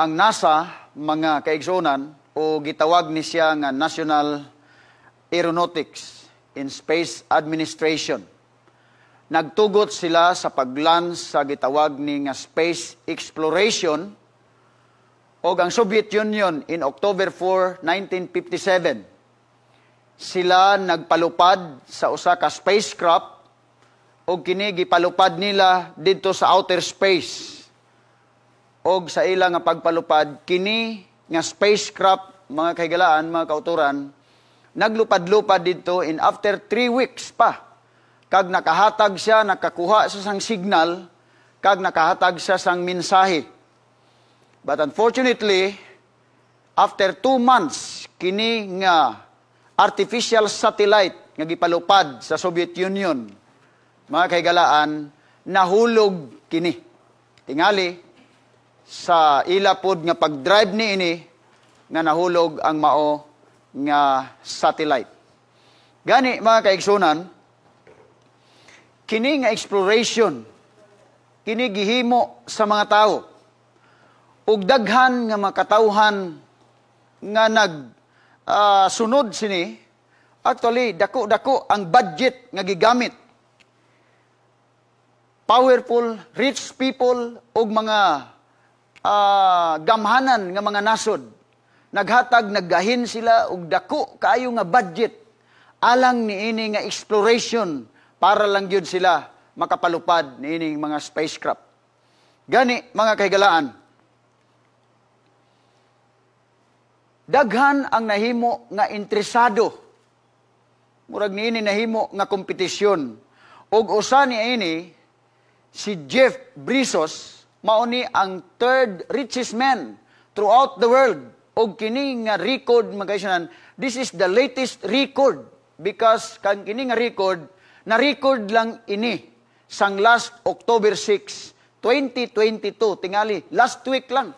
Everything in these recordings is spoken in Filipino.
ang nasa mga kaigsunan o gitawag ni siya nga National Aeronautics in Space Administration. Nagtugot sila sa paglans sa gitawag ni nga space exploration o ang Soviet Union in October 4, 1957. Sila nagpalupad sa usa ka spacecraft o kini gipalupad nila didto sa outer space og sa ila nga pagpalupad kini nga spacecraft mga kahigalaan mga kauturan naglupad-lupad didto in after 3 weeks pa kag nakahatag siya nakakuha sa sang signal kag nakahatag siya sang mensahe but unfortunately after 2 months kini nga artificial satellite nga gipalupad sa Soviet Union mga kahigalaan, nahulog kini tingali sa ilapod nga pag-drive ni ini nga nahulog ang mao nga satellite. Gani mga kaigsunan, kini nga exploration kini gihimo sa mga tao ug daghan nga makatawhan nga nag uh, sunod sini actually dako-dako ang budget nga gigamit powerful rich people ug mga uh, gamhanan nga mga nasod. Naghatag, naggahin sila og dako kaayo nga budget alang niini nga exploration para lang gyud sila makapalupad niining mga spacecraft. Gani mga kahigalaan. Daghan ang nahimo nga interesado. Murag niini nahimo nga kompetisyon. Og usa ni ini si Jeff Bezos mauni ang third richest man throughout the world og kini nga record magkaisanan this is the latest record because kang kini nga record na record lang ini sang last October 6 2022 tingali last week lang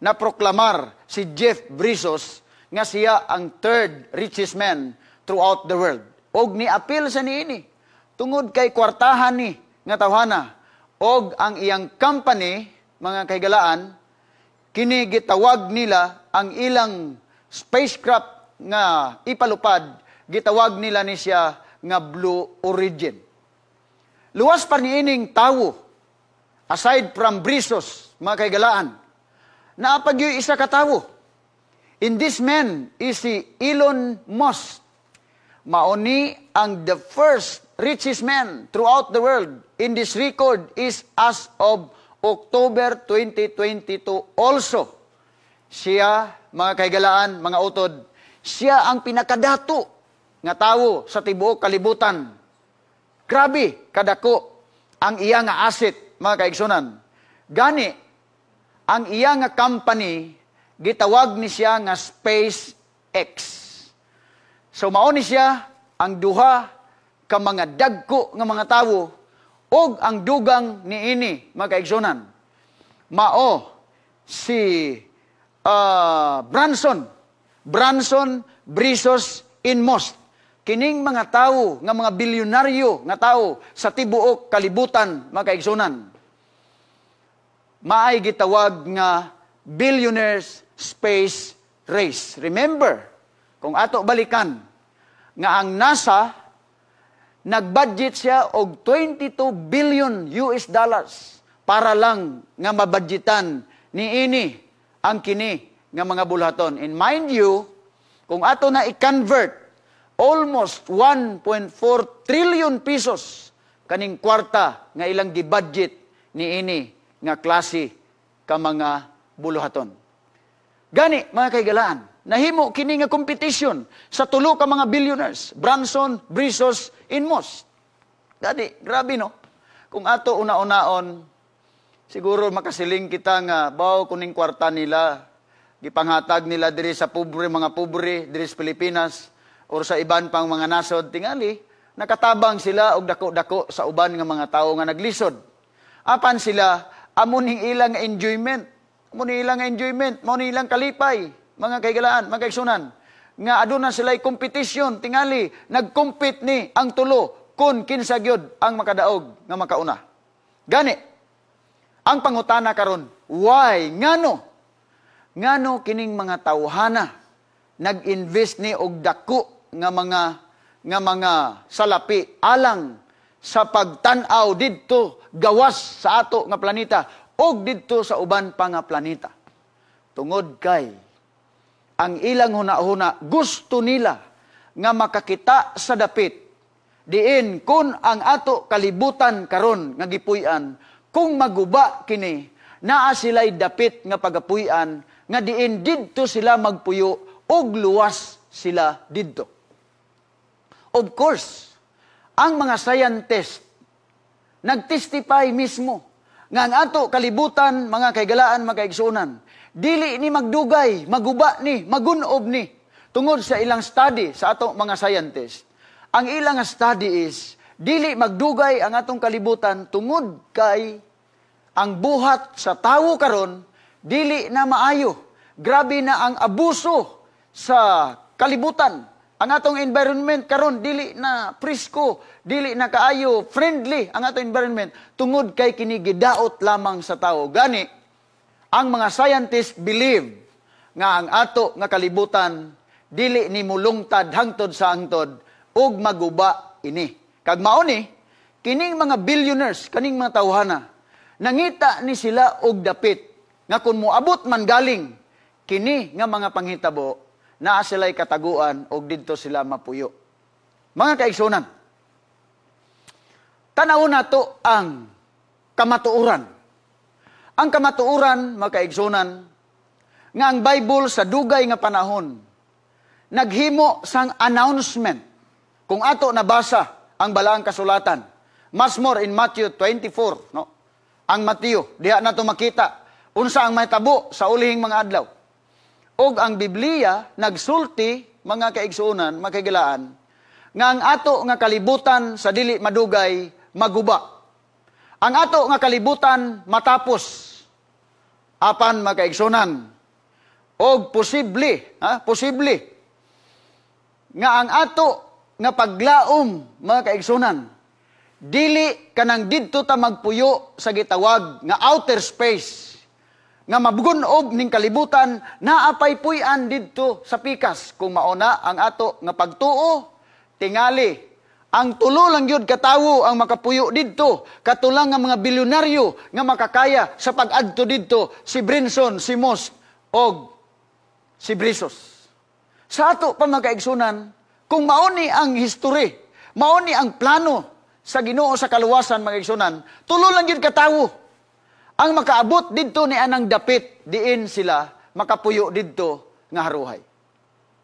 na proklamar si Jeff Bezos nga siya ang third richest man throughout the world og ni apil sa niini tungod kay kwartahan ni nga tawhana og ang iyang company, mga kahigalaan, kini gitawag nila ang ilang spacecraft nga ipalupad, gitawag nila ni siya nga Blue Origin. Luwas pa niining tawo, aside from brisos, mga kaigalaan, naapag yung isa katawo. In this man is si Elon Musk. Mauni ang the first richest men throughout the world in this record is as of October 2022 also. Siya, mga kaigalaan, mga utod, siya ang pinakadato nga tawo sa tibuok kalibutan. Grabe, kadako ang iya nga asset, mga kaigsunan. Gani, ang iya nga company, gitawag ni siya nga SpaceX. So, mao ni siya ang duha ka mga dagko nga mga tawo og ang dugang niini mga kaigsunan. Mao si uh, Branson, Branson Brisos Inmost. Kining mga tawo nga mga bilyonaryo nga tawo sa tibuok kalibutan mga Maay gitawag nga billionaires space race. Remember, kung ato balikan nga ang NASA nagbudget siya og 22 billion US dollars para lang nga mabudgetan ni ini ang kini nga mga bulhaton. And mind you, kung ato na i-convert almost 1.4 trillion pesos kaning kwarta nga ilang gibudget ni ini nga klase ka mga buluhaton. Gani mga kaigalaan, Nahimo kini nga competition sa tulo ka mga billionaires, Branson, Bezos, Inmos. Dadi, grabe no. Kung ato una-unaon, siguro makasiling kita nga baw kuning kwarta nila, gipanghatag nila diri sa pobre mga pobre diri sa Pilipinas or sa iban pang mga nasod tingali, nakatabang sila og dako-dako sa uban nga mga tawo nga naglisod. Apan sila amon ning ilang enjoyment, amon ilang enjoyment, mao ilang kalipay mga kaigalaan, mga kaigsunan, nga aduna sila'y competition, tingali, nagkumpit ni ang tulo kun kinsa gyud ang makadaog nga makauna. Gani, ang pangutana karon, why ngano? Ngano kining mga tawhana nag-invest ni og dako nga mga nga mga salapi alang sa pagtan-aw didto gawas sa ato nga planeta og didto sa uban pa nga planeta. Tungod kay ang ilang huna-huna gusto nila nga makakita sa dapit diin kun ang ato kalibutan karon nga gipuy-an kung maguba kini naa sila'y dapit nga pagapuy-an nga diin didto sila magpuyo og luwas sila didto of course ang mga scientist nagtestify mismo nga ato kalibutan, mga kaigalaan, mga kaigsunan, dili ni magdugay, maguba ni, magunob ni, tungod sa ilang study sa ato mga scientist. Ang ilang study is, dili magdugay ang atong kalibutan tungod kay ang buhat sa tawo karon dili na maayo grabe na ang abuso sa kalibutan ang atong environment karon dili na presko, dili na kaayo, friendly ang atong environment tungod kay kinigidaot lamang sa tao. Gani ang mga scientists believe nga ang ato nga kalibutan dili ni mulungtad hangtod sa hangtod ug maguba ini. Kag mao ni kining mga billionaires, kaning mga tawhana nangita ni sila og dapit nga kun moabot man galing kini nga mga panghitabo naa sila'y kataguan o didto sila mapuyo. Mga kaigsunan, tanaw na to ang kamatuuran. Ang kamatuuran, mga kaigsunan, nga ang Bible sa dugay nga panahon, naghimo sang announcement kung ato nabasa ang balaang kasulatan. Mas more in Matthew 24, no? Ang Matthew, diha na to makita, unsa ang may tabo sa ulihing mga adlaw og ang Biblia nagsulti mga kaigsuonan, makigilaan, nga ang ato nga kalibutan sa dili madugay maguba. Ang ato nga kalibutan matapos apan makaigsunan. Og posible, ha? posible nga ang ato nga paglaom mga kaigsunan dili kanang didto ta magpuyo sa gitawag nga outer space nga mabugunob ning kalibutan naapay puy-an didto sa pikas kung mauna ang ato nga pagtuo tingali ang tulo lang yun katawo ang makapuyo didto katulang ang mga bilyonaryo nga makakaya sa pag-adto didto si Brinson si Moss og si Brisos sa ato pa magkaigsunan kung mauni ang history mauni ang plano sa Ginoo sa kaluwasan mga igsunan tulo lang yun katawo ang makaabot didto ni anang dapit, diin sila makapuyo didto nga haruhay.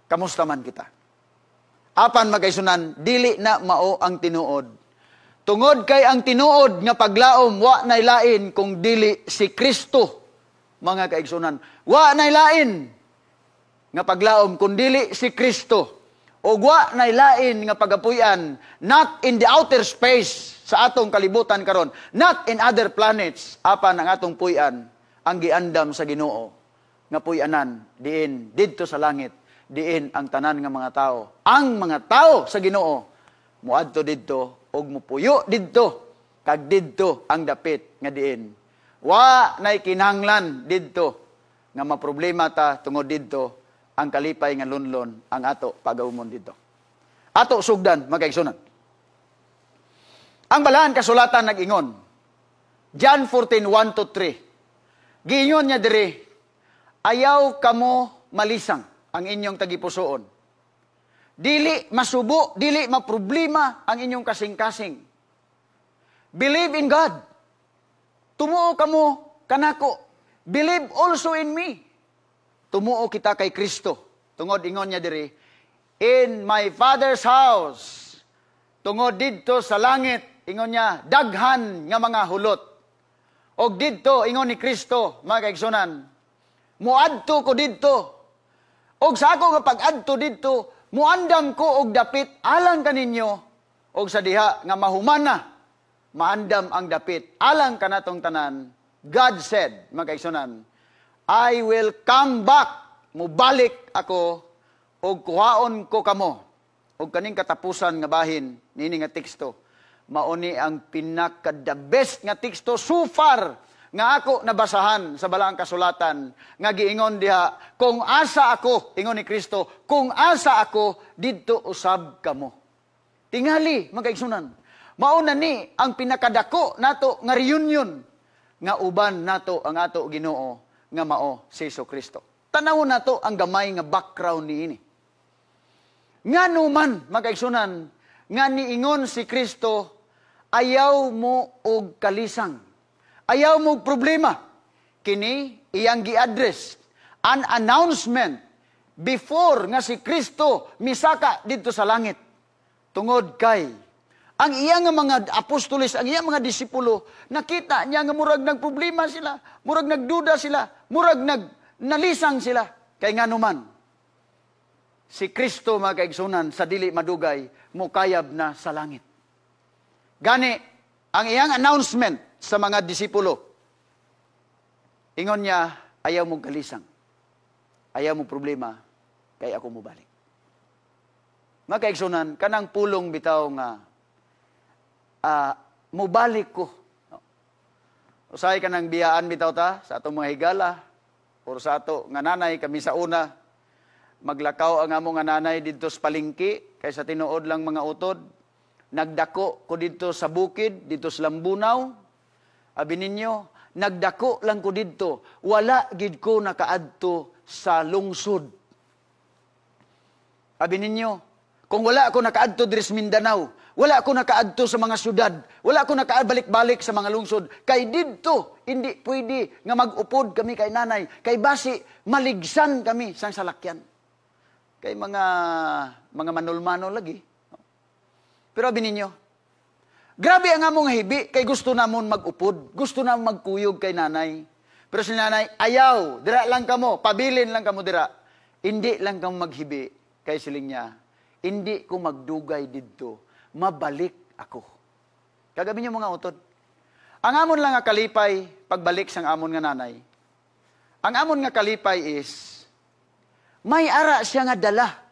Kamusta man kita? Apan magaisunan, dili na mao ang tinuod. Tungod kay ang tinuod nga paglaom, wa na lain kung dili si Kristo, mga kaigsunan. Wa na lain nga paglaom, kung dili si Kristo. O wa na lain nga pagapuyan, not in the outer space, sa atong kalibutan karon not in other planets apan ang atong puy-an ang giandam sa Ginoo nga puy-anan diin didto sa langit diin ang tanan nga mga tao ang mga tao sa Ginoo muadto didto og mupuyo didto kag didto ang dapit nga diin wa nay kinahanglan didto nga maproblema ta tungod didto ang kalipay nga lunlon ang ato pagawmon didto ato sugdan magkaigsunan ang balahan kasulatan nagingon. John 14:1 to 3. Giingon niya diri, ayaw kamo malisang ang inyong tagipusoon. Dili masubo, dili maproblema ang inyong kasing-kasing. Believe in God. Tumuo kamo kanako. Believe also in me. Tumuo kita kay Kristo. Tungod ingon niya diri, in my Father's house. Tungod didto sa langit ingon niya, daghan nga mga hulot. Og didto, ingon ni Kristo, mga kaigsunan, muadto ko didto. Og sa ako nga pag-adto didto, muandam ko og dapit alang kaninyo, og sa diha nga mahuman na, maandam ang dapit alang kanatong tanan. God said, mga I will come back, mubalik ako, og kuhaon ko kamo, og kaning katapusan nga bahin, nini nga teksto mauni ang pinaka the best nga teksto so far nga ako nabasahan sa balaang kasulatan nga giingon diha kung asa ako ingon ni Kristo kung asa ako didto usab kamo tingali magkaigsunan mauna ni ang pinakadako nato nga reunion nga uban nato ang ato Ginoo nga mao si Hesus Kristo tanaw nato ang gamay nga background niini nga numan magkaigsunan nga niingon si Kristo ayaw mo og kalisang. Ayaw mo og problema. Kini iyang gi-address an announcement before nga si Kristo misaka didto sa langit. Tungod kay ang iyang mga apostolis, ang iyang mga disipulo, nakita niya nga murag nagproblema sila, murag nagduda sila, murag nagnalisang sila. Kay nga naman, si Kristo mga kaigsunan, sa dili madugay, mukayab na sa langit. Gani, ang iyang announcement sa mga disipulo, ingon niya, ayaw mong kalisang, ayaw mong problema, kaya ako mubalik. Mga kaigsunan, kanang pulong bitaw nga, uh, mubalik ko. No? Usay ka ng biyaan bitaw ta, sa ato mga higala, o sa ato nga nanay, kami sa una, maglakaw ang among nga nanay dito sa palingki, kaysa tinuod lang mga utod, Nagdako ko dito sa bukid, dito sa Lambunaw. Abi ninyo, nagdako lang ko dito. Wala gid ko nakaadto sa lungsod. Abi ninyo, kung wala ako nakaadto diri sa Mindanao, wala ako nakaadto sa mga syudad, wala ako nakaabalik-balik sa mga lungsod. Kay dito, hindi pwede nga mag-upod kami kay nanay. Kay basi, maligsan kami sa salakyan. Kay mga mga manulmano lagi. Pero abin ninyo, grabe ang among hibi kay gusto namon magupod, gusto namon magkuyog kay nanay. Pero si nanay, ayaw, dira lang kamo, pabilin lang kamo dira. Hindi lang kamo maghibi kay siling niya. Hindi ko magdugay didto, mabalik ako. Kagabi niyo mga utod. Ang amon lang nga kalipay pagbalik sang amon nga nanay. Ang amon nga kalipay is may ara siya nga dala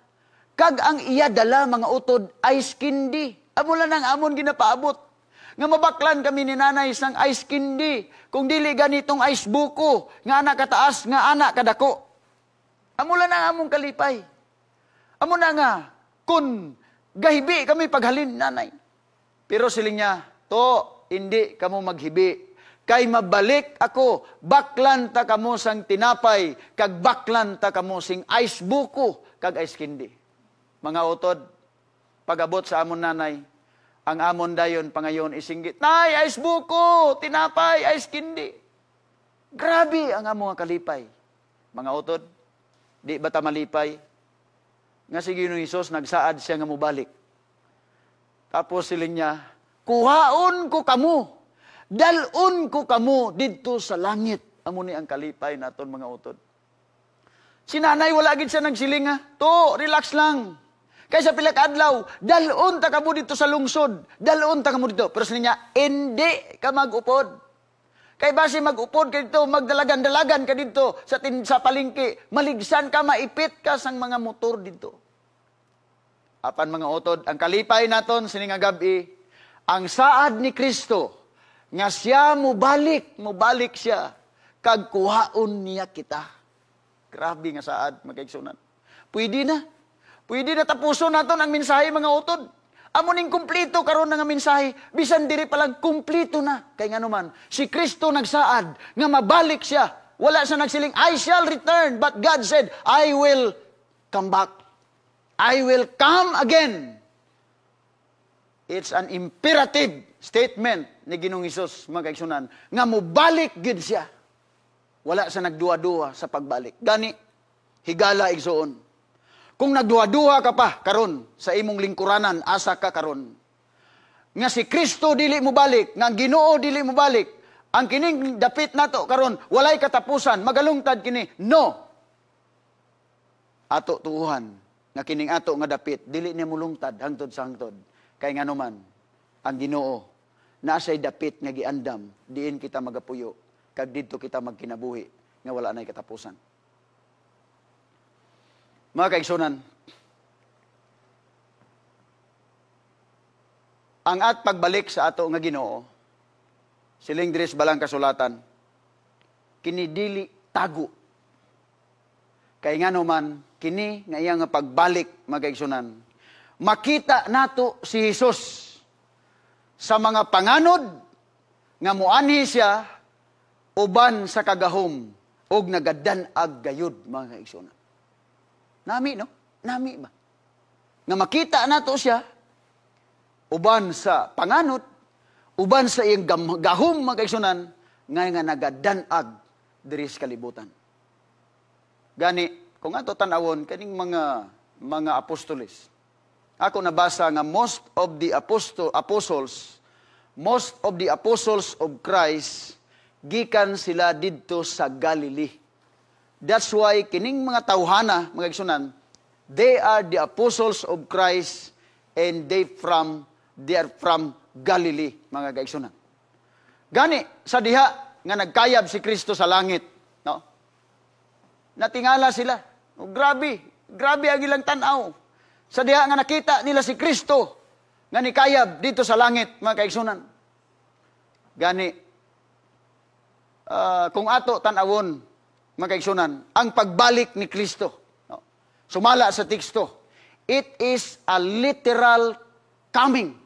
Kag ang iya dala mga utod ice candy. Amula nang amon ginapaabot. Nga mabaklan kami ni nanay sang ice kindi. Kung dili ganitong ice buko, nga anak kataas, nga anak kadako. Amula nang among kalipay. Amo na nga, kun gahibi kami paghalin nanay. Pero siling niya, to, hindi kamo maghibi. Kay mabalik ako, baklan ta kamo sang tinapay, kag baklan ta kamo sing ice buko, kag ice kindi mga utod, pagabot sa amon nanay, ang amon dayon pangayon isinggit, Nay, ice buko, tinapay, ice kindi. Grabe ang among kalipay. Mga utod, di ba ta malipay? Nga sige nung Isos, nagsaad siya nga mubalik. Tapos siling niya, Kuhaon ko kamu, dalon ko kamu didto sa langit. Amo ni ang kalipay naton mga utod. Sinanay, wala gid siya nagsiling To, relax lang. Kaysa pila ka adlaw, dalon ta kamo dito sa lungsod, dalon ta kamo dito. Pero sila niya, hindi ka magupod. Kay base magupod ka dito, magdalagan-dalagan ka dito sa, tin, sa palingki, maligsan ka, maipit ka sang mga motor dito. Apan mga utod, ang kalipay naton sining agabi, ang saad ni Kristo nga siya mubalik, mubalik siya kag kuhaon niya kita. Grabe nga saad magkaigsunan. Pwede na Pwede na tapuso naton ang mensahe mga utod. Amo ning kumpleto karon nga mensahe, bisan diri pa lang kumpleto na kay nganuman si Kristo nagsaad nga mabalik siya. Wala sa nagsiling I shall return, but God said, I will come back. I will come again. It's an imperative statement ni Ginoong Hesus mga kaigsunan nga mobalik gid siya. Wala sa nagduwa-duwa sa pagbalik. Gani higala igsoon. Kung nagduha-duha ka pa karon sa imong lingkuranan, asa ka karon. Nga si Kristo dili mo balik, nga Ginoo dili mo balik. Ang kining dapit nato karon walay katapusan, magalungtad kini. No. Ato tuuhan nga kining ato nga dapit dili niya mulungtad hangtod sa hangtod. Kay nganuman ang Ginoo nasay dapit nga giandam diin kita magapuyo kag didto kita magkinabuhi nga wala nay katapusan. Mga kaigsunan, ang at pagbalik sa ato nga Ginoo, siling dres balang kasulatan, kinidili tago. Kay nga naman, kini nga iyang pagbalik, mga kaigsunan, makita nato si Jesus sa mga panganod nga muanhi siya uban sa kagahom og nagadan-ag gayud mga kaigsunan. Nami, no? Nami ba? Nga makita na to siya, uban sa panganot, uban sa iyang gahom magkaisunan, ngay nga nagadanag diri sa kalibutan. Gani, kung ato tanawon, kaning mga mga apostolis, ako nabasa nga most of the apostle, apostles, most of the apostles of Christ, gikan sila didto sa Galilee. That's why kining mga tawhana, mga igsunan, they are the apostles of Christ and they from they are from Galilee, mga kaigsunan. Gani sa diha nga nagkayab si Kristo sa langit, no? Natingala sila. Oh, grabe, grabe ang ilang tan-aw. Sa diha nga nakita nila si Kristo nga nikayab dito sa langit, mga kaigsunan. Gani uh, kung ato tan-awon mga kaigsunan, ang pagbalik ni Kristo. No? Sumala sa teksto, it is a literal coming.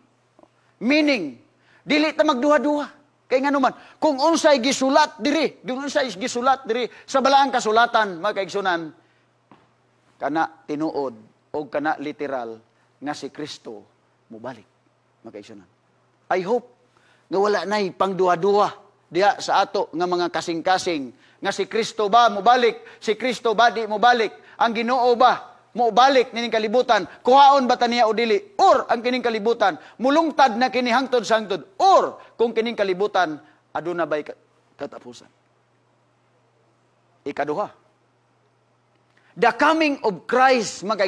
Meaning, dili ta magduha-duha. Kay nga naman, kung unsay gisulat diri, kung unsay gisulat diri sa balaang kasulatan, mga kaigsunan, kana tinuod o kana literal nga si Kristo mubalik, mga kaigsunan. I hope nga wala na'y pangduha-duha diha sa ato nga mga kasing-kasing nga si Kristo ba mobalik si Kristo ba di mobalik ang Ginoo ba mo balik nining kalibutan kuhaon ba taniya o dili or ang kining kalibutan mulungtad na kini hangtod sa hangtod or kung kining kalibutan aduna bay katapusan ikaduha the coming of Christ mga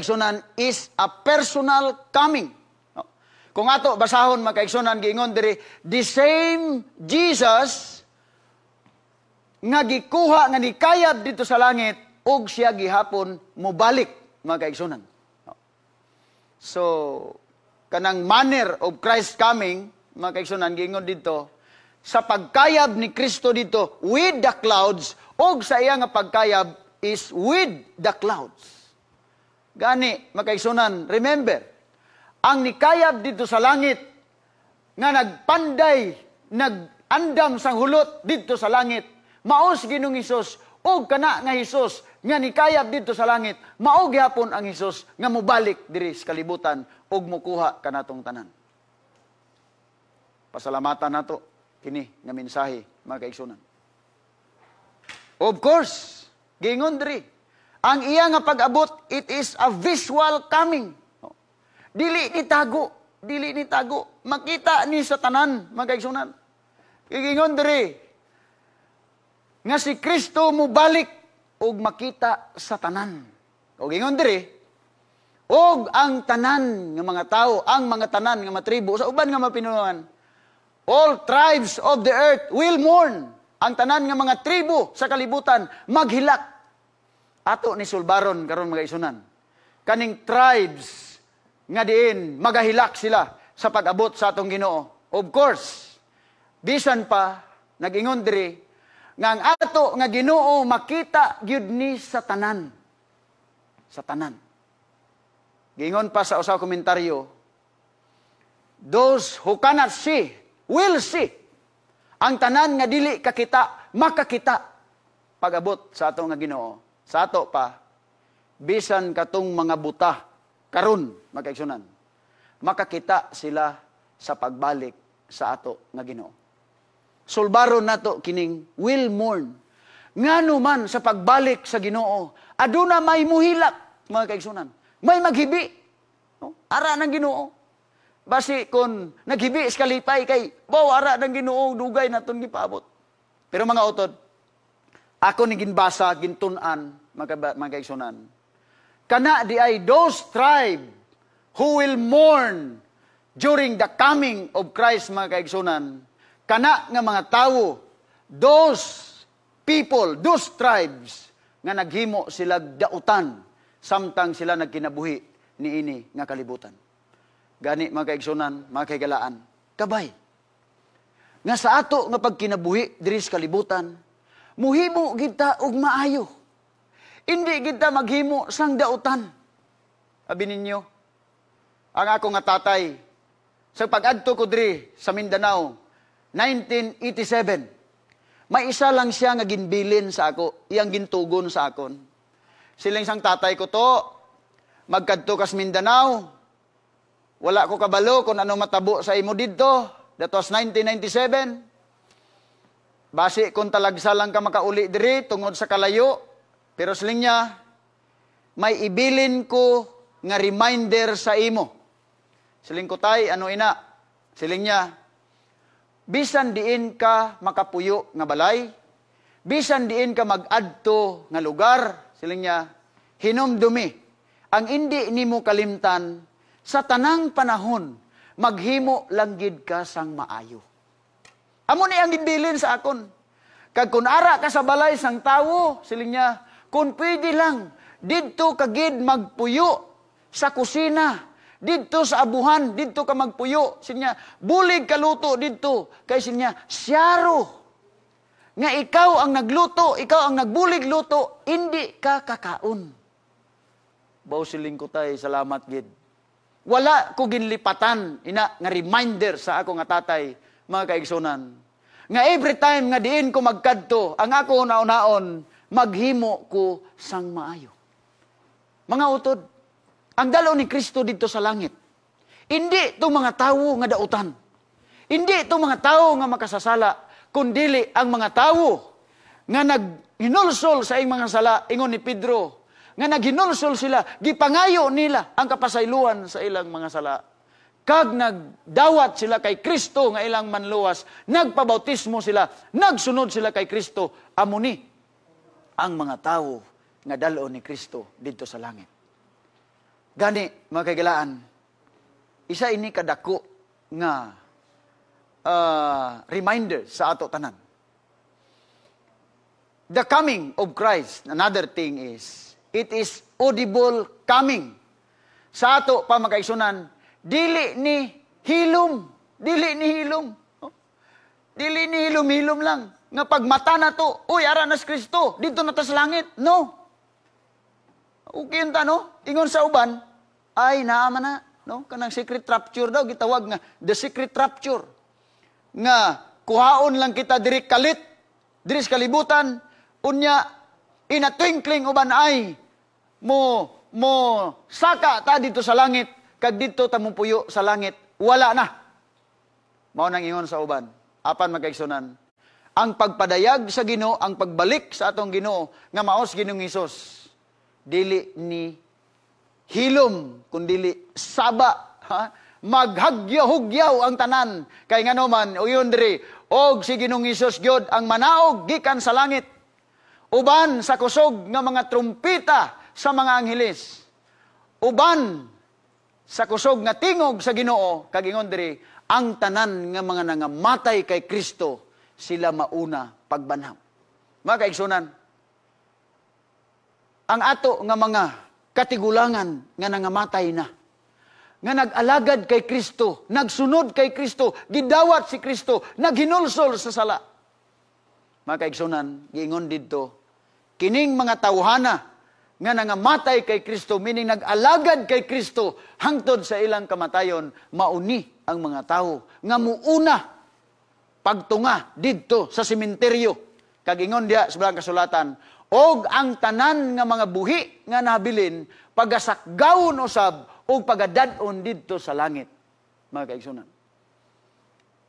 is a personal coming kung ato basahon makaigsunan giingon diri the same Jesus nga gikuha nga kayab dito sa langit ug siya gihapon mobalik makaigsunan. So kanang manner of Christ coming makaigsunan giingon dito sa pagkayab ni Kristo dito with the clouds ug sa iya nga pagkayab is with the clouds. Gani makaigsunan remember ang nikayab dito sa langit nga nagpanday, nagandam sang hulot dito sa langit. Maos ginung Hesus og kana nga Hesus nga nikayab dito sa langit, mao gihapon ang Hesus nga mubalik diri sa kalibutan og mukuha kanatong tanan. Pasalamatan nato kini nga mensahe mga kaigsunan. Of course, gingon diri. Ang iya nga pag-abot, it is a visual coming. Dili ni tago, dili ni tago. Makita ni sa tanan, mga Igingon diri, nga si Kristo mo balik og makita sa tanan. Og ingon diri, og ang tanan ng mga tao, ang mga tanan ng mga tribo, sa uban nga mapinunuan, all tribes of the earth will mourn. Ang tanan ng mga tribo sa kalibutan, maghilak. Ato ni Sulbaron, karon mga isunan. Kaning tribes nga diin magahilak sila sa pag-abot sa atong Ginoo. Of course, bisan pa nagingon diri nga ang ato nga Ginoo makita gyud ni sa tanan. Sa tanan. Gingon pa sa usa komentaryo, those who cannot see will see. Ang tanan nga dili kakita, makakita pag-abot sa ato nga Ginoo. Sa ato pa bisan katong mga buta karon magkaigsunan makakita sila sa pagbalik sa ato nga Ginoo sulbaron nato kining will mourn ngano man sa pagbalik sa Ginoo aduna may muhilak mga kaigsunan may maghibi no? ara ng Ginoo basi kon naghibi kalipay kay baw ara ng Ginoo dugay naton gipabot pero mga utod ako ni ginbasa gintunan mga, mga kaigsunan Kana di ay those tribe who will mourn during the coming of Christ, mga kaigsunan. Kana nga mga tawo, those people, those tribes, nga naghimo sila dautan samtang sila nagkinabuhi ni ini nga kalibutan. Gani mga kaigsunan, mga kaigalaan, kabay. Nga sa ato nga pagkinabuhi diri sa kalibutan, muhimo kita og maayo hindi kita maghimo sang dautan. Sabi ninyo, ang ako nga tatay, sa pag-adto ko diri sa Mindanao, 1987, may isa lang siya nga ginbilin sa ako, iyang gintugon sa akon. Siling sang tatay ko to, magkadto kas Mindanao, wala ko kabalo kung ano matabo sa imo didto. That was 1997. Base kung talagsa lang ka makauli diri tungod sa kalayo, pero sa linya, may ibilin ko nga reminder sa imo. Siling ko tay, ano ina? Siling niya, bisan diin ka makapuyo nga balay, bisan diin ka magadto nga lugar, siling niya, hinumdumi. Ang indi nimo kalimtan, sa tanang panahon, maghimo langgid ka sang maayo. Amo ni ang ibilin sa akon. Kag kun ara ka sa balay sang tawo, siling niya, kung pwede lang, didto kagid magpuyo sa kusina. Didto sa abuhan, didto ka magpuyo. Sinya, bulig ka luto didto. Kay sinya, siyaro. Nga ikaw ang nagluto, ikaw ang nagbulig luto, hindi ka kakaon. Bausiling ko tayo, salamat gid. Wala ko ginlipatan, ina, nga reminder sa ako nga tatay, mga kaigsunan. Nga every time nga diin ko magkadto, ang ako naon-naon, maghimo ko sang maayo. Mga utod, ang dalaw ni Kristo dito sa langit, hindi to mga tao nga dautan. Hindi to mga tao nga makasasala, kundili ang mga tao nga naghinulsol sa ing mga sala, ingon ni Pedro, nga naghinulsol sila, gipangayo nila ang kapasayluan sa ilang mga sala. Kag nagdawat sila kay Kristo nga ilang manluwas, nagpabautismo sila, nagsunod sila kay Kristo, amuni ang mga tao nga dalo ni Kristo dito sa langit. Gani, mga kagalaan, isa ini kadako nga uh, reminder sa ato tanan. The coming of Christ, another thing is, it is audible coming. Sa ato pa makaisunan, dili ni hilum, dili ni hilum. Oh, dili ni hilum-hilum lang nga pagmata na to, uy, ara na nas Kristo, dito na ta sa langit. No. Okay ta, no? Ingon sa uban, ay, naama na. No? Kanang secret rapture daw, gitawag nga, the secret rapture. Nga, kuhaon lang kita diri kalit, diri sa kalibutan, unya, in a twinkling uban ay, mo, mo, saka ta dito sa langit, kag dito ta puyo sa langit, wala na. Mao nang ingon sa uban, apan magkaigsunan, ang pagpadayag sa Ginoo, ang pagbalik sa atong Ginoo nga maos Ginoong Hesus dili ni hilom kundi saba ha? maghagyaw-hugyaw ang tanan kay ngano man uyon diri og si Ginoong Hesus gyud ang manaog gikan sa langit uban sa kusog nga mga trumpeta sa mga anghelis uban sa kusog nga tingog sa Ginoo kag ingon diri ang tanan nga mga nangamatay kay Kristo sila mauna pagbanhaw. Mga kaigsunan, ang ato nga mga katigulangan nga nangamatay na, nga nag-alagad kay Kristo, nagsunod kay Kristo, gidawat si Kristo, naghinulsol sa sala. Mga kaigsunan, giingon dito, kining mga tawhana nga nangamatay kay Kristo, meaning nag-alagad kay Kristo, hangtod sa ilang kamatayon, mauni ang mga tao, nga muuna pagtunga didto sa sementeryo. Kagingon dia sa bilang kasulatan, og ang tanan nga mga buhi nga nabilin pagasakgawon usab og pagadad-on didto sa langit. Mga kaigsunan.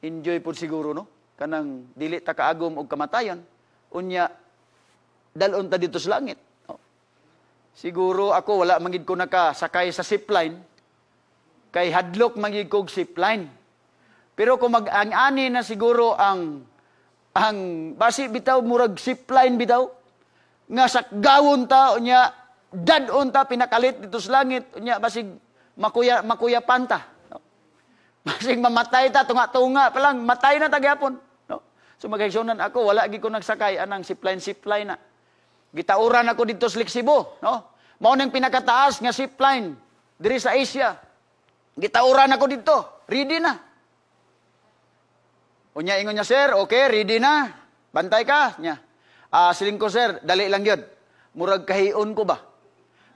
Enjoy po siguro no kanang dili ta kaagom og kamatayan. unya dalon ta didto sa langit. No? Oh. Siguro ako wala mangid ko nakasakay sa zipline kay hadlok mangid kog zipline pero kung mag-ani na siguro ang ang basi bitaw murag zip line bitaw nga sakgawon ta unya dad unta pinakalit dito sa langit nya basi makuya makuya panta no? basig mamatay ta tunga-tunga pa lang matay na tagyapon no so magagsyonan ako wala gi ko nagsakay anang zipline zipline na gitauran ako dito sa Liksibo no mao nang pinakataas nga zip line diri sa Asia gitauran ako dito ready na Unya ingon niya, sir, okay, ready na. Bantay ka. Nya. Ah, siling ko, sir, dali lang yun. Murag kahiun ko ba?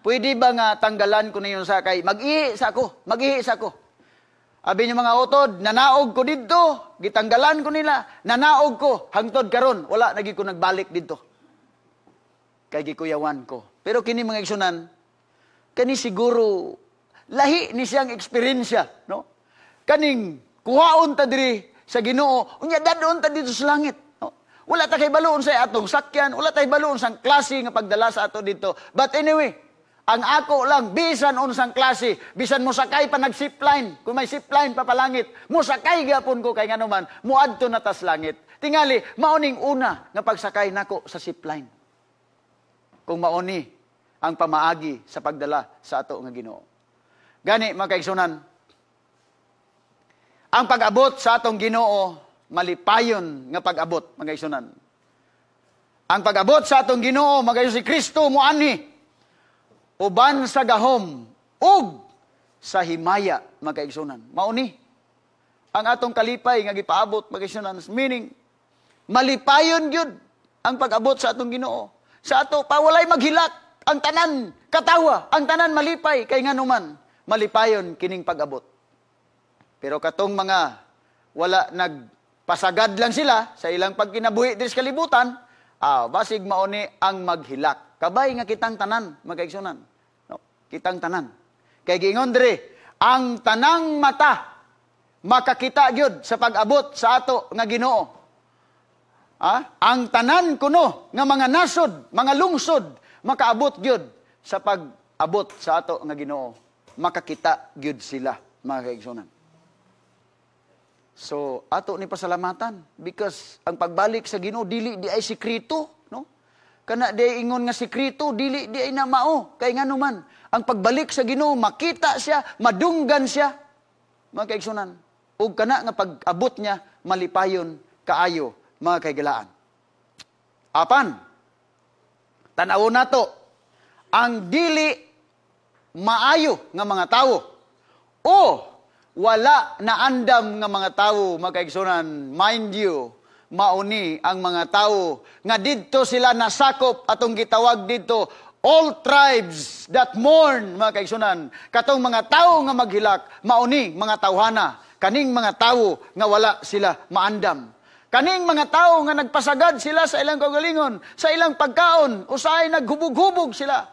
Pwede ba nga tanggalan ko na yun sa kay? mag sa ko. mag sa ko. Abi niyo mga utod, nanaog ko dito. Gitanggalan ko nila. Nanaog ko. Hangtod karon Wala, nagi ko nagbalik dito. Kay gikuyawan ko. Pero kini mga igsunan, kani siguro, lahi ni siyang eksperensya, no? Kaning, kuhaon ta diri, sa Ginoo, unya dadon ta dito sa langit. No? Wala ta kay baluon sa atong sakyan, wala tay baloon sang klase nga pagdala sa ato dito. But anyway, ang ako lang bisan unsang klase, bisan mo sakay pa nag zipline, kung may zipline pa palangit, mo sakay gyapon ko kay nganuman, muadto na tas langit. Tingali, mauning una nga pagsakay nako sa zipline. Kung mauni ang pamaagi sa pagdala sa ato nga Ginoo. Gani makaigsunan, ang pag-abot sa atong Ginoo malipayon nga pag-abot mga isunan. Ang pag-abot sa atong Ginoo mga si Kristo mo ani uban sa gahom ug sa himaya mga isunan. Mauni ang atong kalipay nga gipaabot mga isunan meaning malipayon gyud ang pag-abot sa atong Ginoo. Sa ato pawalay maghilak ang tanan katawa, ang tanan malipay kay nganuman malipayon kining pag-abot. Pero katong mga wala nagpasagad lang sila sa ilang pagkinabuhi diri sa kalibutan, ah, basig mao ang maghilak. Kabay nga kitang tanan, magkaigsunan. No, kitang tanan. Kay Gingondre, ang tanang mata makakita gyud sa pag-abot sa ato nga Ginoo. Ah, ang tanan kuno nga mga nasod, mga lungsod makaabot gyud sa pag-abot sa ato nga Ginoo. Makakita gyud sila, mga kaigsunan. So, ato ni pasalamatan because ang pagbalik sa Ginoo dili di ay sikrito, no? Kana di ingon nga sikrito dili di ay namao kay ngano man ang pagbalik sa Ginoo makita siya, madunggan siya. Mga kaigsunan, ug kana nga pag-abot niya malipayon kaayo mga kaigalaan. Apan tanaw nato ang dili maayo nga mga tawo o wala na andam nga mga tao magkaigsunan mind you mauni ang mga tao nga didto sila nasakop atong gitawag didto all tribes that mourn mga kaigsunan katong mga tao nga maghilak mauni mga tawhana kaning mga tao nga wala sila maandam Kaning mga tao nga nagpasagad sila sa ilang kagalingon, sa ilang pagkaon, usay naghubog-hubog sila.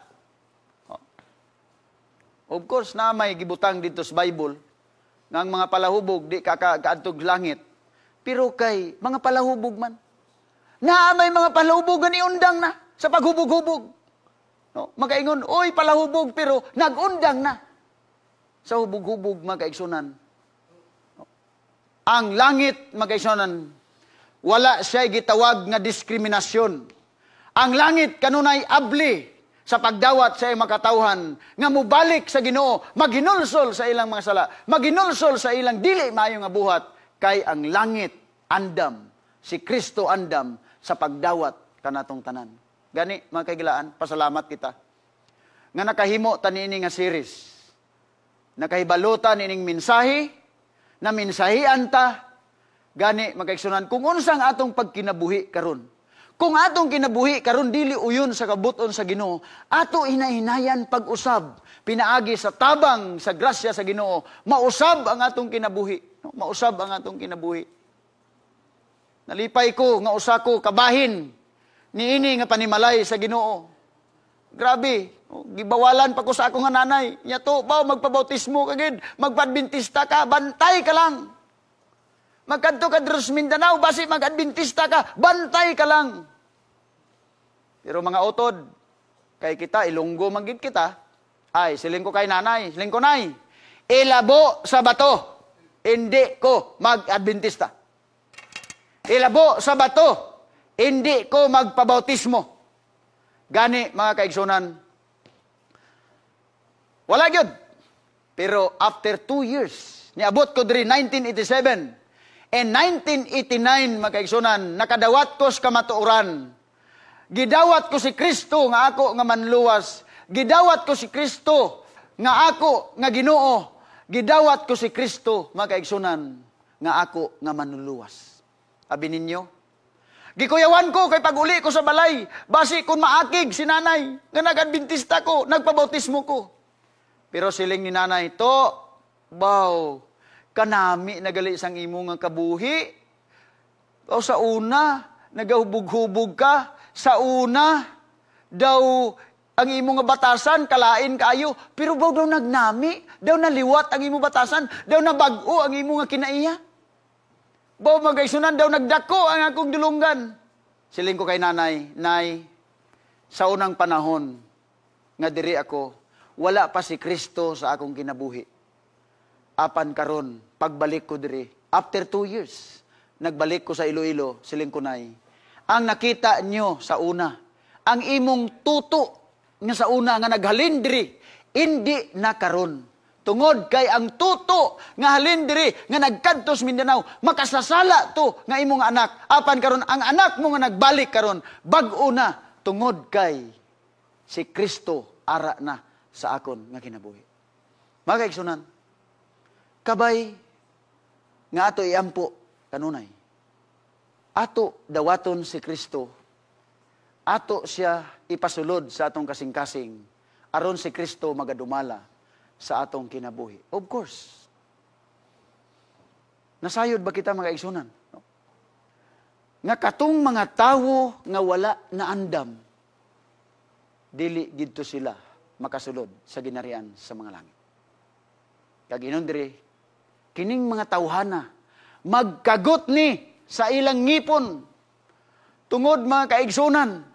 Of course, na may gibutang dito sa Bible nga ang mga palahubog di kakadtog langit. Pero kay mga palahubog man, naa may mga palahubog ni undang na sa paghubog-hubog. No? Makaingon, oy palahubog pero nagundang na sa hubog-hubog makaigsunan. No? Ang langit makaigsunan, wala siya gitawag nga diskriminasyon. Ang langit kanunay abli sa pagdawat sa imong katawhan nga mubalik sa Ginoo maginulsol sa ilang mga sala maginulsol sa ilang dili maayo nga buhat kay ang langit andam si Kristo andam sa pagdawat kanatong tanan gani mga kaigilaan pasalamat kita nga nakahimo tanini nga series nakahibalutan ining mensahe na mensahian ta gani magkaigsunan kung unsang atong pagkinabuhi karon kung atong kinabuhi karon dili uyon sa kabuton sa Ginoo, ato hinahinayan pag-usab pinaagi sa tabang sa grasya sa Ginoo, mausab ang atong kinabuhi. No? Mausab ang atong kinabuhi. Nalipay ko nga usa ko kabahin niini nga panimalay sa Ginoo. Grabe, no? gibawalan pa ko sa akong nanay. Nya to, ba magpabautismo gid, magpadbintista ka, bantay ka lang. Magkanto ka Dros Mindanao, basi mag-adventista ka, bantay ka lang. Pero mga otod, kay kita, ilunggo manggid kita, ay, siling ko kay nanay, siling ko nay, ilabo sa bato, hindi ko mag-adventista. Ilabo sa bato, hindi ko magpabautismo. Gani, mga kaigsunan, wala yun. Pero after two years, niabot ko diri 1987, In 1989, magkaigsunan, nakadawat ko sa kamatuoran. Gidawat ko si Kristo nga ako nga manluwas. Gidawat ko si Kristo nga ako nga ginoo. Gidawat ko si Kristo, magkaigsunan, nga ako nga manluluwas. Abi ninyo, Gikuyawan ko kay paguli ko sa balay. Basi kung maakig si nanay, nga nag-adventista ko, nagpabautismo ko. Pero siling ni nanay, to, bow, kanami nagali sang imo nga kabuhi. O sa una, nagahubog-hubog ka. Sa una, daw ang imo nga batasan, kalain kayo. Pero daw daw nagnami, daw naliwat ang imo batasan, daw nabago ang imo nga kinaiya. Baw magaisunan daw nagdako ang akong dulungan. Siling ko kay nanay, Nay, sa unang panahon, nga diri ako, wala pa si Kristo sa akong kinabuhi. Apan karon, Pagbalik ko diri, after two years, nagbalik ko sa Iloilo, Silingkunay. Ang nakita nyo sa una, ang imong tuto nga sa una nga naghalindri, hindi nakaron. Tungod kay ang tuto nga halindri nga nagkadtos Mindanao, makasasala to nga imong anak. Apan karon ang anak mo nga nagbalik karon, bag-o na tungod kay si Kristo ara na sa akon nga kinabuhi. Mga kaigsunan, kabay nga ato iampo kanunay. Ato dawaton si Kristo. Ato siya ipasulod sa atong kasing-kasing aron si Kristo magadumala sa atong kinabuhi. Of course. Nasayod ba kita mga isunan? No? Nga katong mga tawo nga wala na andam dili gidto sila makasulod sa ginarian sa mga langit. Kag inundre kining mga tawhana, magkagot ni sa ilang ngipon, tungod mga kaigsunan,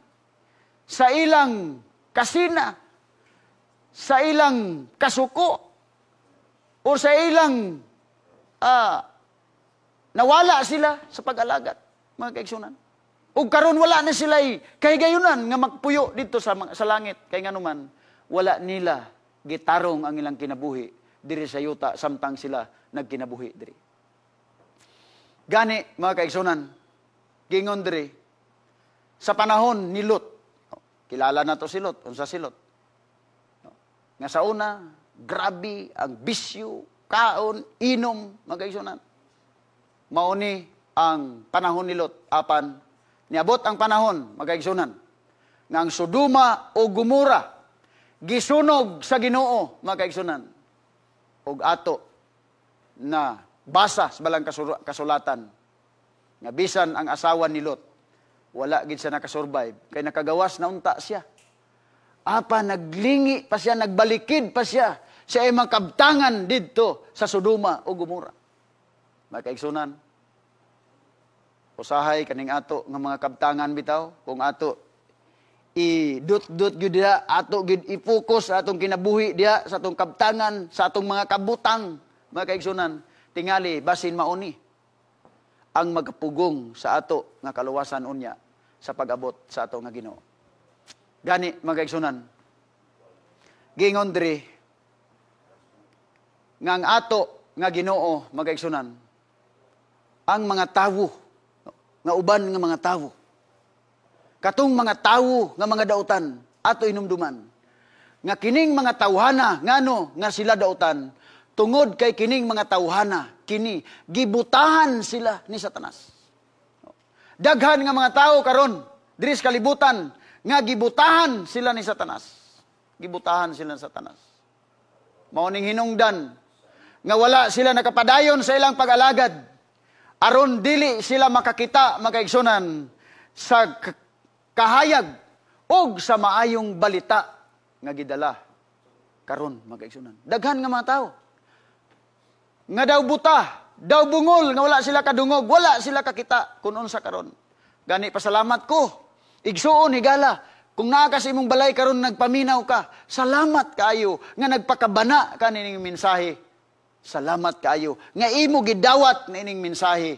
sa ilang kasina, sa ilang kasuko, o sa ilang uh, nawala sila sa pag-alagat, mga kaigsunan. O karon wala na sila eh, kahigayunan nga magpuyo dito sa, sa langit, kay nga naman, wala nila gitarong ang ilang kinabuhi diri sa yuta samtang sila nagkinabuhi diri. Gani, mga kaigsunan, gingon diri, sa panahon ni Lot, kilala na to si Lot, unsa si Lot. Nga sa una, grabe ang bisyo, kaon, inom, mga kaigsunan. Mauni ang panahon ni Lot, apan niabot ang panahon, mga kaigsunan, nga ang suduma o gumura, gisunog sa ginoo, mga kaigsunan, o ato na basa sa balang kasulatan nga bisan ang asawa ni Lot wala gid siya nakasurvive kay nakagawas na unta siya apa naglingi pa siya nagbalikid pa siya siya ay makabtangan didto sa Sodoma o Gomora makaigsunan usahay kaning ato nga mga kabtangan bitaw kung ato i dot dot gyud ato gid i-focus atong kinabuhi dia sa atong kabtangan sa atong mga kabutang mga kaigsunan, tingali, basin mauni ang magpugong sa ato nga kaluwasan unya sa pag-abot sa ato nga Ginoo. Gani mga kaigsunan. Gingon nga ang ato nga Ginoo mga kaigsunan ang mga tawo nga uban nga mga tawo katong mga tawo nga mga dautan ato inumduman nga kining mga tawhana ngano nga sila dautan tungod kay kining mga tawhana, kini gibutahan sila ni Satanas. Daghan nga mga tao karon diri sa kalibutan nga gibutahan sila ni Satanas. Gibutahan sila ni Satanas. Mao ning hinungdan nga wala sila nakapadayon sa ilang pag-alagad aron dili sila makakita makaigsunan sa kahayag og sa maayong balita nga gidala karon makaigsunan. Daghan nga mga tao nga daw buta, daw bungol, nga wala sila kadungog, wala sila kakita kunon sa karon. Gani pasalamat ko. Igsuon higala. Kung naa kasi imong balay karon nagpaminaw ka, salamat kaayo nga nagpakabana ka nining mensahe. Salamat kaayo nga imo gidawat nining mensahe.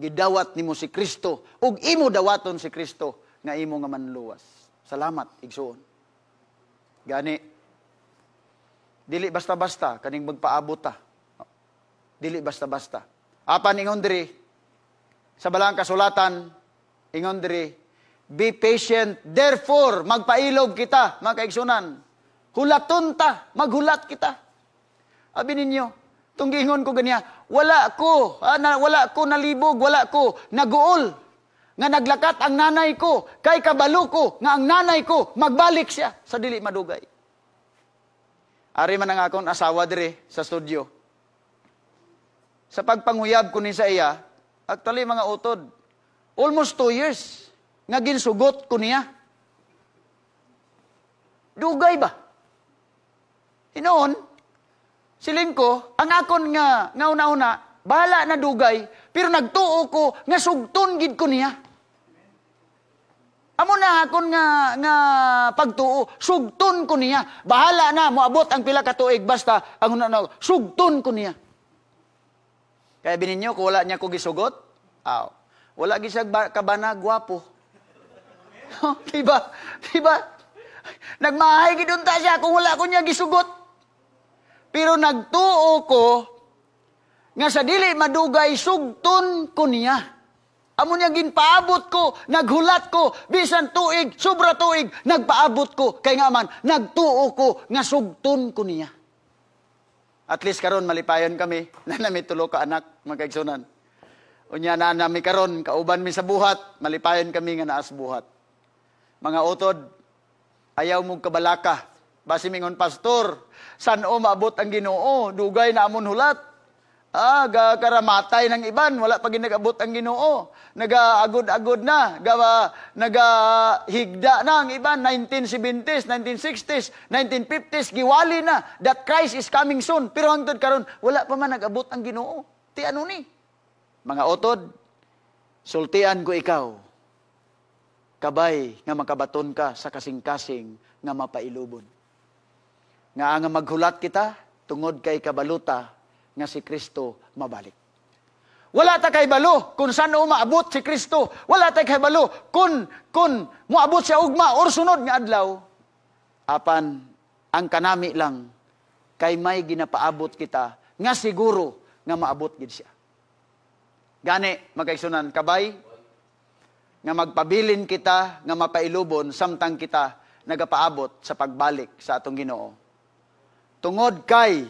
Gidawat nimo si Kristo ug imo dawaton si Kristo nga imo nga manluwas. Salamat igsuon. Gani dili basta-basta kaning magpaabot ta dili basta-basta. Apan ingon diri sa balang kasulatan ingon diri be patient therefore magpailog kita mga kaigsunan. Hulaton ta, maghulat kita. Abi ninyo, tong ko ganiya, wala ko, ah, na, wala ko nalibog, wala ko naguol nga naglakat ang nanay ko kay kabalo ko nga ang nanay ko magbalik siya sa dili madugay. Ari man ang akong asawa dire sa studio sa pagpanguyab ko ni sa iya, actually mga utod, almost two years nga ginsugot ko niya. Dugay ba? Hinoon, siling ko, ang akon nga, nga una-una, bahala na dugay, pero nagtuo ko, nga sugton gid ko niya. Amo na akon nga, nga pagtuo, sugton ko niya. Bahala na, moabot ang pila ka tuig, basta, ang una-una, sugton ko niya. Kaya bininyo, kung wala niya ko gisugot, aw, wala gisag kabana, gwapo. Oh, diba? Diba? Nagmahay gidunta siya kung wala ko niya gisugot. Pero nagtuo ko, nga sa dili madugay sugton ko niya. Amo niya ginpaabot ko, naghulat ko, bisan tuig, sobra tuig, nagpaabot ko. Kay nga man, nagtuo ko, nga sugton ko niya. At least karon malipayon kami na nami tulo ka anak magkaigsunan. Unya na nami karon kauban mi sa buhat, malipayon kami nga naas buhat. Mga utod, ayaw mong kabalaka. Basi mingon pastor, san o maabot ang Ginoo, dugay na amon hulat Ah, gakaramatay ng iban, wala pa ginagabot ang Ginoo. Nagaagod-agod na, gawa nag-higda na ang iban 1970s, 1960s, 1950s giwali na that Christ is coming soon. Pero hangtod karon wala pa man nagabot ang Ginoo. Ti ano ni? Mga otod, sultian ko ikaw. Kabay nga makabaton ka sa kasing-kasing nga mapailubon. Nga nga maghulat kita tungod kay kabaluta nga si Kristo mabalik. Wala ta kay balo kun saan maabot si Kristo. Wala ta kay balo kun kun moabot siya ugma or sunod nga adlaw. Apan, ang kanami lang, kay may ginapaabot kita, nga siguro nga maabot gid siya. Gani, magkaisunan, kabay, nga magpabilin kita, nga mapailubon, samtang kita nagapaabot sa pagbalik sa atong ginoo. Tungod kay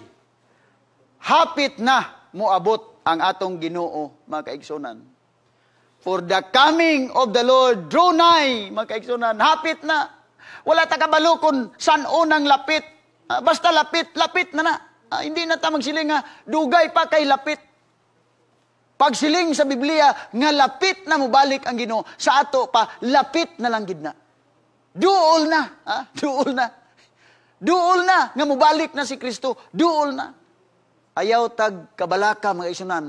hapit na moabot ang atong Ginoo mga kaigsunan. For the coming of the Lord draw nigh mga kaigsunan, hapit na. Wala ta kabalo kun unang lapit. Ah, basta lapit, lapit na na. Ah, hindi na ta magsiling nga ah, dugay pa kay lapit. Pagsiling sa Biblia nga lapit na mubalik ang Ginoo sa ato pa lapit na lang gid na. Duol na, ha? Ah, duol na. Duol na nga mubalik na si Kristo, duol na. Ayaw tag kabalaka mga isunan.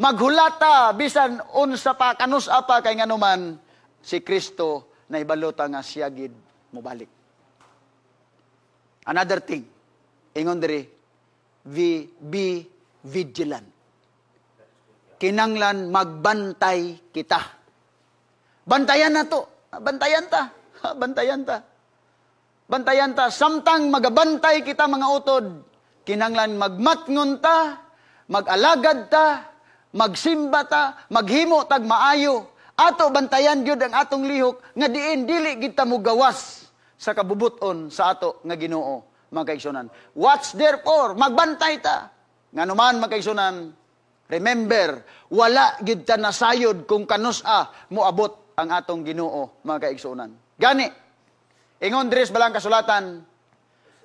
Maghulata bisan unsa pa kanus apa kay nganuman si Kristo na ibaluta nga siya gid mobalik. Another thing, ingon diri, we be vigilant. Kinanglan magbantay kita. Bantayan na to. Ah, bantayan ta. Ah, bantayan ta. Bantayan ta. Samtang magabantay kita mga utod, Kinanglan magmatngon ta, magalagad ta, magsimba ta, maghimo tag maayo. Ato bantayan gyud ang atong lihok nga diin dili kita mo gawas sa kabubuton sa ato nga Ginoo mga kaigsunan. Watch therefore, magbantay ta. Nganuman mga kaigsunan, remember, wala gid ta nasayod kung kanus-a moabot ang atong Ginoo mga kaigsoonan. Gani. Ingon dres balang kasulatan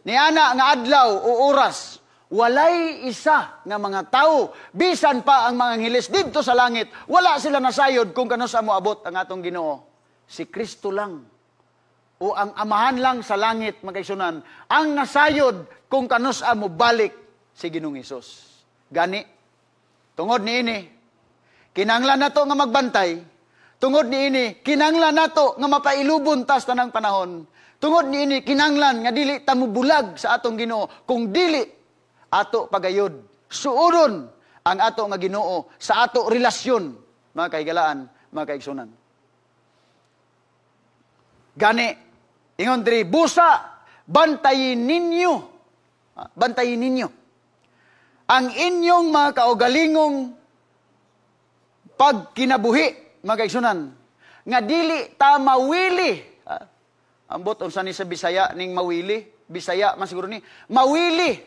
niana nga adlaw o oras walay isa nga mga tao bisan pa ang mga hilis didto sa langit wala sila nasayod kung kano sa moabot ang atong Ginoo si Kristo lang o ang amahan lang sa langit magkaisunan ang nasayod kung kano sa balik si Ginoong Hesus gani tungod ni niini kinanglan nato nga magbantay tungod ni niini kinanglan nato nga mapailubon tas tanang panahon Tungod ni ini kinanglan nga dili ta bulag sa atong Ginoo kung dili ato pagayod. Suuron ang ato nga Ginoo sa ato relasyon mga kaigalaan, mga kaigsunan. Gani ingon diri busa bantayin ninyo ah, bantayin ninyo ang inyong mga kaugalingong pagkinabuhi mga kaigsunan nga dili ta mawili Ambot unsa ni sa Bisaya ning mawili, Bisaya masiguro ni mawili.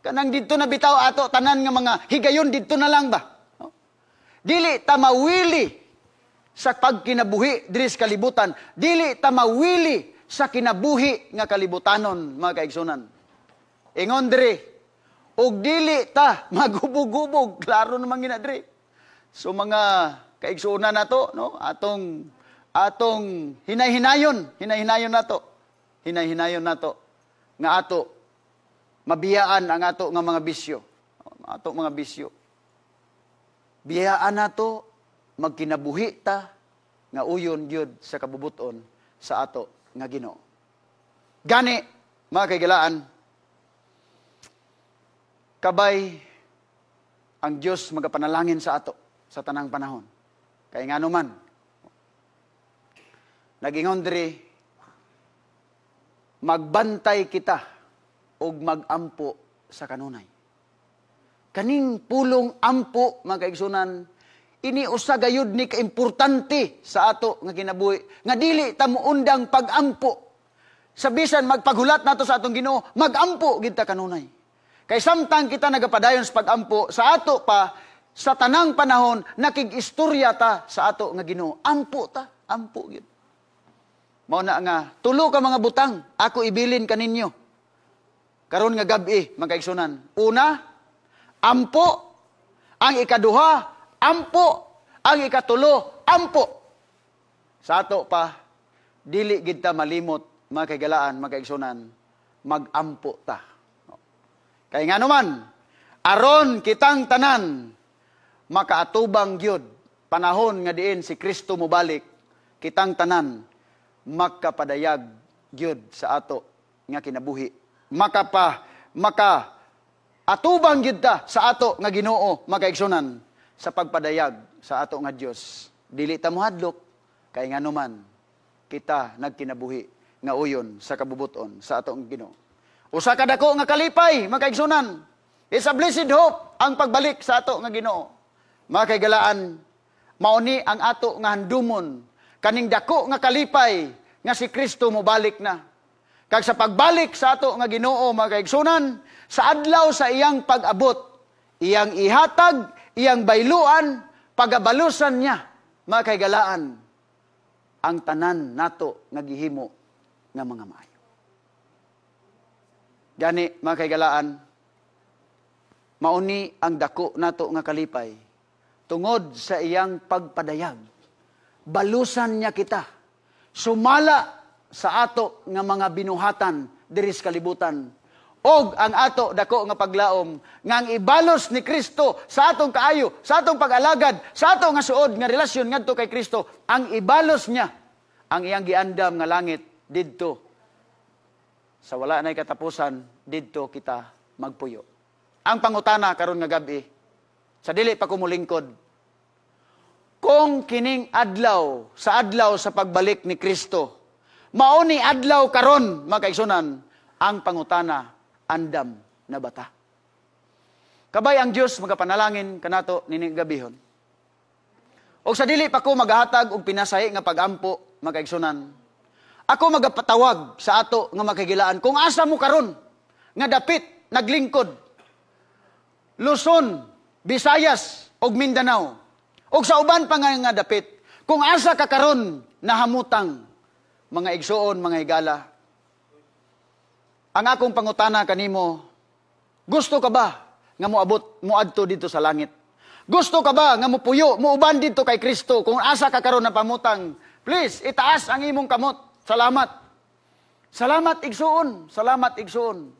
Kanang didto na bitaw ato tanan nga mga higayon didto na lang ba? Dili ta mawili sa pagkinabuhi diri sa kalibutan, dili ta mawili sa kinabuhi nga kalibutanon mga kaigsunan. Ingon diri ug dili ta magubog-ubog klaro namang ginadri. So mga kaigsunan nato no atong atong hinahinayon, hinahinayon nato, hinahinayon nato nga ato mabiyaan ang ato nga mga bisyo. Ato mga bisyo. Biyaan nato magkinabuhi ta nga uyon gyud sa kabubuton sa ato nga Ginoo. Gani mga kaigilaan kabay ang Dios magapanalangin sa ato sa tanang panahon. Kay nga naman, naging diri, magbantay kita og magampo sa kanunay. Kaning pulong ampo, mga kaigsunan, ini usa gayud ni kaimportante sa ato nga kinabuhi nga dili ta muundang pagampo sa bisan magpagulat nato sa atong Ginoo magampo gid ta kanunay kay samtang kita nagapadayon sa pagampo sa ato pa sa tanang panahon nakigistorya ta sa ato nga Ginoo ampo ta ampo gid mao na nga tulo ka mga butang ako ibilin kaninyo. Karon nga gabi mga kaigsunan. Una, ampo ang ikaduha, ampo ang ikatulo, ampo. Sa ato pa dili gid ta malimot mga kaigalaan, mga magampo ta. Kay nga naman, aron kitang tanan makaatubang gyud panahon nga diin si Kristo mobalik kitang tanan makapadayag gyud sa ato nga kinabuhi. Makapa, maka atubang gyud ta sa ato nga Ginoo makaigsunan sa pagpadayag sa ato nga Dios. Dili ta mohadlok kay nganuman kita nagkinabuhi nga uyon sa kabubuton sa ato nga Ginoo. Usa ka dako nga kalipay makaigsunan. is a blessed hope ang pagbalik sa ato nga Ginoo. makaigalaan kaigalaan, mauni ang ato nga handumon Kaning dako nga kalipay nga si Kristo mobalik na. Kag sa pagbalik sa ato nga Ginoo magaigsunan sa adlaw sa iyang pag-abot, iyang ihatag, iyang bayluan, pagabalusan niya makaigalaan ang tanan nato nga gihimo nga mga maayo. Gani makaigalaan mauni ang dako nato nga kalipay tungod sa iyang pagpadayag balusan niya kita. Sumala sa ato nga mga binuhatan diri sa kalibutan. Og ang ato dako nga paglaom nga ang ibalos ni Kristo sa atong kaayo, sa atong pag-alagad, sa atong nga suod nga relasyon ngadto kay Kristo, ang ibalos niya ang iyang giandam nga langit didto sa wala na'y katapusan didto kita magpuyo. Ang pangutana karon nga gabi sa dili pa kumulingkod kung kining adlaw sa adlaw sa pagbalik ni Kristo. Mao ni adlaw karon mga ang pangutana andam na bata. Kabay ang Dios magapanalangin kanato nini gabihon. Og sa dili pa ko magahatag og pinasay nga pagampo mga Ako magapatawag sa ato nga makagilaan kung asa mo karon nga dapit naglingkod Luzon, Visayas ug Mindanao o sa uban pa nga nga dapit, kung asa ka karon na hamutang mga igsuon, mga higala. Ang akong pangutana kanimo, gusto ka ba nga moabot mo dito sa langit? Gusto ka ba nga mupuyo, muuban dito kay Kristo kung asa ka karon na pamutang? Please, itaas ang imong kamot. Salamat. Salamat igsuon, salamat igsuon.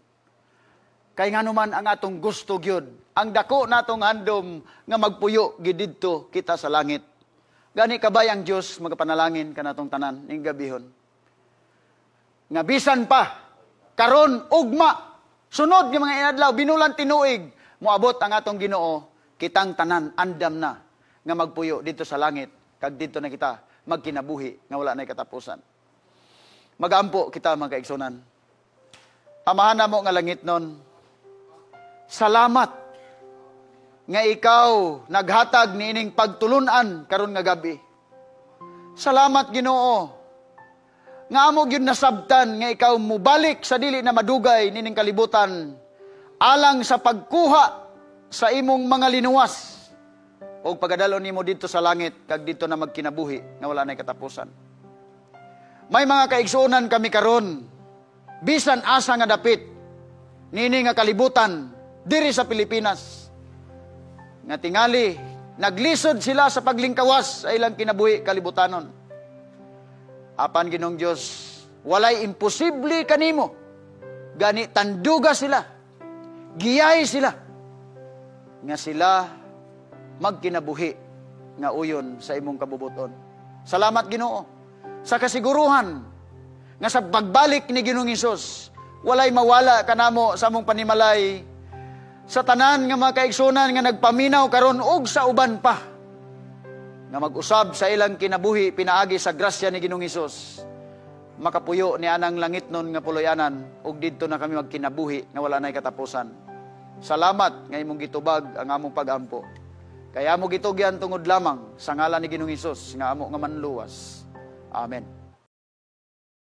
Kay nga naman ang atong gusto gyud ang dako natong andom nga magpuyo gididto kita sa langit. Gani kabay ang Dios magapanalangin kanatong tanan ning gabihon. Nga bisan pa karon ugma sunod nga mga inadlaw binulan tinuig moabot ang atong Ginoo kitang tanan andam na nga magpuyo dito sa langit kag dito na kita magkinabuhi nga wala na katapusan. Magampo kita mga kaigsunan. Amahan na mo nga langit nun. Salamat nga ikaw naghatag niining pagtulunan karon nga gabi. Salamat Ginoo. Nga amo gyud nasabtan nga ikaw mubalik sa dili na madugay nining kalibutan alang sa pagkuha sa imong mga linuwas o pagadalo nimo dito sa langit kag dito na magkinabuhi nga wala nay katapusan. May mga kaigsuonan kami karon bisan asa nga dapit nini nga kalibutan diri sa Pilipinas nga tingali, naglisod sila sa paglingkawas sa ilang kinabuhi kalibutanon. Apan ginong Dios, walay imposible kanimo. Gani tanduga sila. Giyay sila. Nga sila magkinabuhi nga uyon sa imong kabubuton. Salamat Ginoo sa kasiguruhan nga sa pagbalik ni Ginoong Hesus walay mawala kanamo sa among panimalay sa tanan nga mga kaigsunan nga nagpaminaw karon og sa uban pa nga mag-usab sa ilang kinabuhi pinaagi sa grasya ni Ginoong Hesus makapuyo ni anang langit nun nga puloyanan ug didto na kami magkinabuhi nga wala nay katapusan salamat nga imong gitubag ang among pagampo kaya mo gitugyan tungod lamang sa ngalan ni Ginoong Hesus nga amo nga manluwas amen